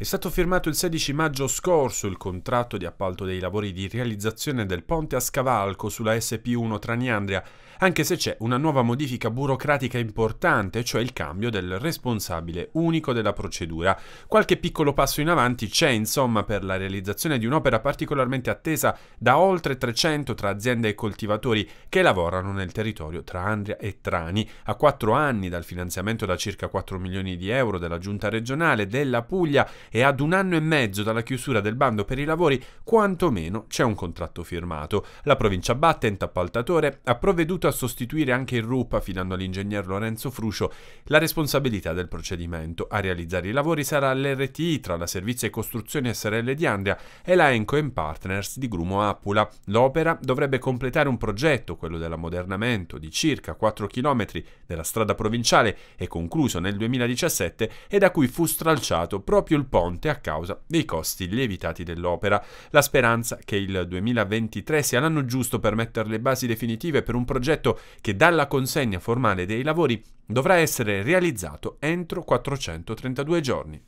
È stato firmato il 16 maggio scorso il contratto di appalto dei lavori di realizzazione del ponte a scavalco sulla SP1 Traniandria, anche se c'è una nuova modifica burocratica importante, cioè il cambio del responsabile unico della procedura. Qualche piccolo passo in avanti c'è insomma per la realizzazione di un'opera particolarmente attesa da oltre 300 tra aziende e coltivatori che lavorano nel territorio tra Andria e Trani, a quattro anni dal finanziamento da circa 4 milioni di euro della giunta regionale della Puglia e ad un anno e mezzo dalla chiusura del bando per i lavori quantomeno c'è un contratto firmato. La provincia battente appaltatore, ha provveduto a sostituire anche il RUP affidando all'ingegner Lorenzo Fruscio la responsabilità del procedimento. A realizzare i lavori sarà l'RTI tra la Servizio e Costruzioni SRL di Andria e la Enco Partners di Grumo Appula. L'opera dovrebbe completare un progetto, quello dell'ammodernamento, di circa 4 km della strada provinciale e concluso nel 2017 e da cui fu stralciato proprio il posto ponte a causa dei costi lievitati dell'opera. La speranza che il 2023 sia l'anno giusto per mettere le basi definitive per un progetto che dalla consegna formale dei lavori dovrà essere realizzato entro 432 giorni.